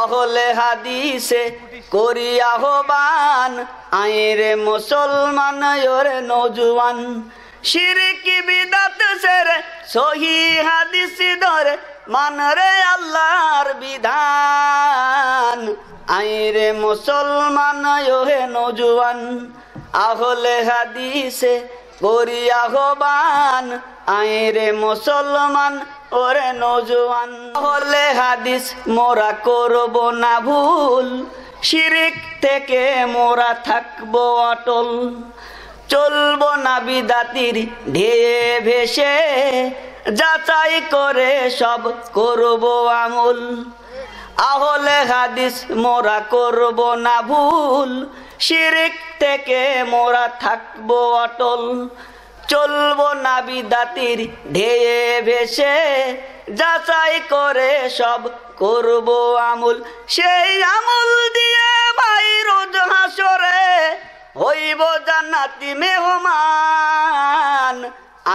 আহলে হাদিসে করি আহবান আইরে মুসলমান ইরে নজওয়ান শিরকি বিদাত সেরে সহি হাদিস ধরে রে আল্লাহর বিধান আইরে মুসলমান ইরে নজওয়ান আহলে হাদিসে করিয়া হবান আইরে মুসলমান ওরে নজওয়ান হলে হাদিস মোরা করব না ভুল শিরিক থেকে মোরা থাকবো অটল চলব না বিদাতির ঢেয়ে ভেসে যাচাই করে সব করব আমল আহলে হাদিস মোরা করব না ভুল শিরিক থেকে মোরা থাকবো অটল চলব না বিদাতির ঢেয়ে ভেসে যাচাই করে সব করব আমুল সেই আমুল দিয়ে ভাই রোজ হাসরে হইব জানাতি মেহমান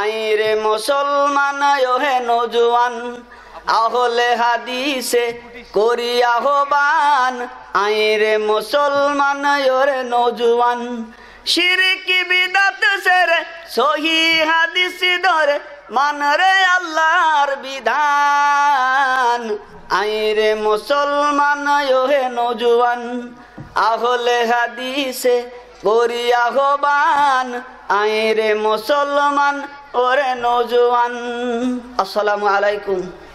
আইরে মুসলমান হে নজওয়ান আহলে হাদিসে করিয়া হবান আইরে মুসলমান ওরে নজুয়ান শিরকি বিদাত সেরে সহি হাদিস ধরে রে আল্লাহর বিধান আইরে মুসলমান ওহে নজুয়ান আহলে হাদিসে করিয়া আহবান আইরে মুসলমান ওরে নজুয়ান আসসালামু আলাইকুম